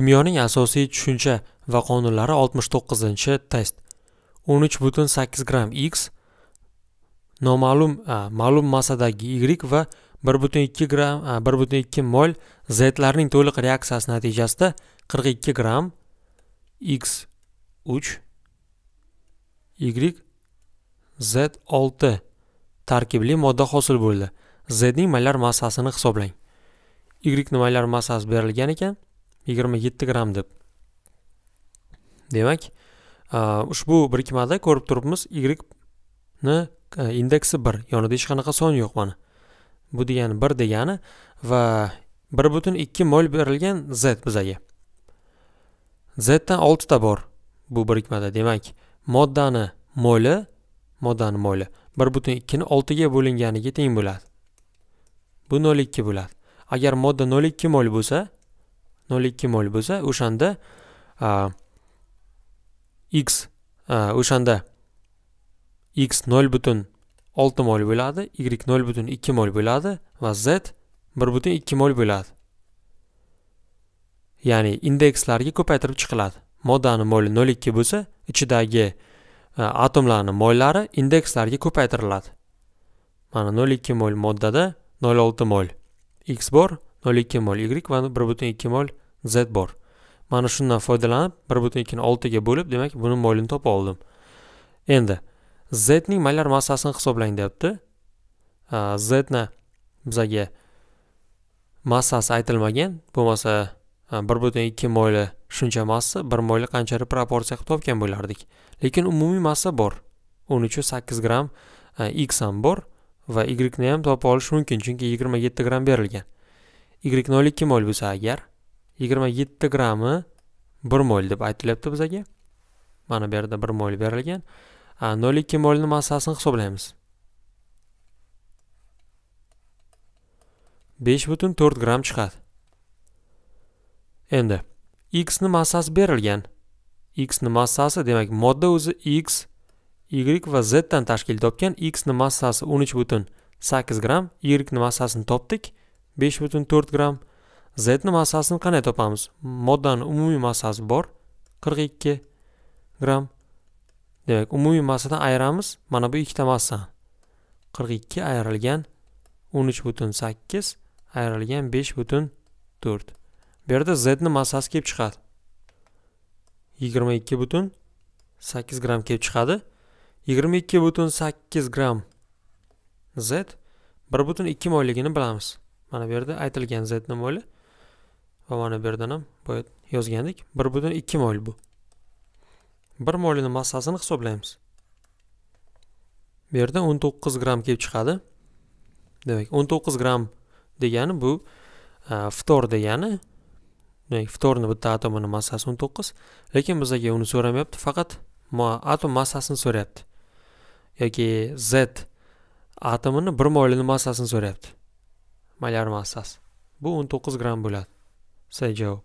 kimyoning asosiy tushuncha va qonunlari 69 test 13.8 gram x noma'lum ma'lum massadagi y va 1.2 gramm 1.2 mol zlarning to'liq reaksiyasi natijasida 42 gram x 3 y z 6 tarkibli modda hosil bo'ldi zning molar massasini hisoblang y ning molar massasi berilgan ekan yigirma yetti gramm deb demak ushbu birikmada ko'rib turibmiz y ni indeksi bir yonida hech qanaqa son yo'q mana bu degani bir degani va bir butun ikki mol berilgan z bizaga z dan oltita bor bu birikmada demak moddani moli moddani moli bir butun ikkini oltiga bo'linganiga teng bo'ladi bu nol ikki bo'ladi agar modda nol ikki mol bo'lsa nol ikki mol bo'lsa o'shanda x o'shanda x nol butun olti mol bo'ladi y nol butun ikki mol bo'ladi va z bir butun ikki mol bo'ladi ya'ni indekslarga ko'paytirib chiqiladi moddani moli nol ikki bo'lsa ichidagi atomlarni mollari indekslarga ko'paytiriladi mana nol ikki mol moddada nol olti mol x bor nol ikki mol y va bir butun ikki mol z bor mana shundan foydalanib bir butun ikkini oltiga bo'lib demak buni moylini topib oldim endi z ning molar massasini hisoblang deyapti z ni bizaga massasi aytilmagan bo'lmasa bir butun ikki moyli shuncha massa bir moyli qanchalik proporsiya qilib topgan bo'lardik lekin umumiy massa bor o'n uchu sakkiz gramm x ham bor va y ni ham topib olish mumkin chunki yigirma yetti gramm berilgan y nol ikki mol bo'lsa agar yigirma yetti grammi bir mo'l deb aytilyapti bizaga mana bu yerda bir mo'l berilgan nol ikki mo'lni massasini hisoblaymiz besh butun to'rt gramm chiqadi endi x ni massasi berilgan x ni massasi demak modda o'zi x y va z dan tashkil topgan x ni massasi o'n uch butun sakkiz gramm y ni massasini topdik besh butun to'rt gramm z ni massasini qanday topamiz moddani umumiy massasi bor 42 g. demak umumiy massadan ayiramiz mana bu ikkita massa 42 ayrilgan 13.8 butun 8 ayrilgan 5 bu yerda z ni massasi kelib chiqadi 22.8 g kelib chiqadi 22.8 g z 1.2 butun molligini bilamiz mana bu yerda aytilgan z ni mo'li va berdan ham boya yozgandik bir butun ikki moyl bu bir moylini massasini hisoblaymiz bu yerda o'n to'qqiz gramm kelib chiqadi demak o'n to'qqiz gramm degani bu e, ftor degani demak ftorni bitta atomini massasi o'n to'qqiz lekin bizaga uni so'ramayapti faqat atom massasini so'rayapti yoki z atomini bir moylini massasini so'rayapti molyar massasi bu o'n to'qqiz gramm bo'ladi sędzią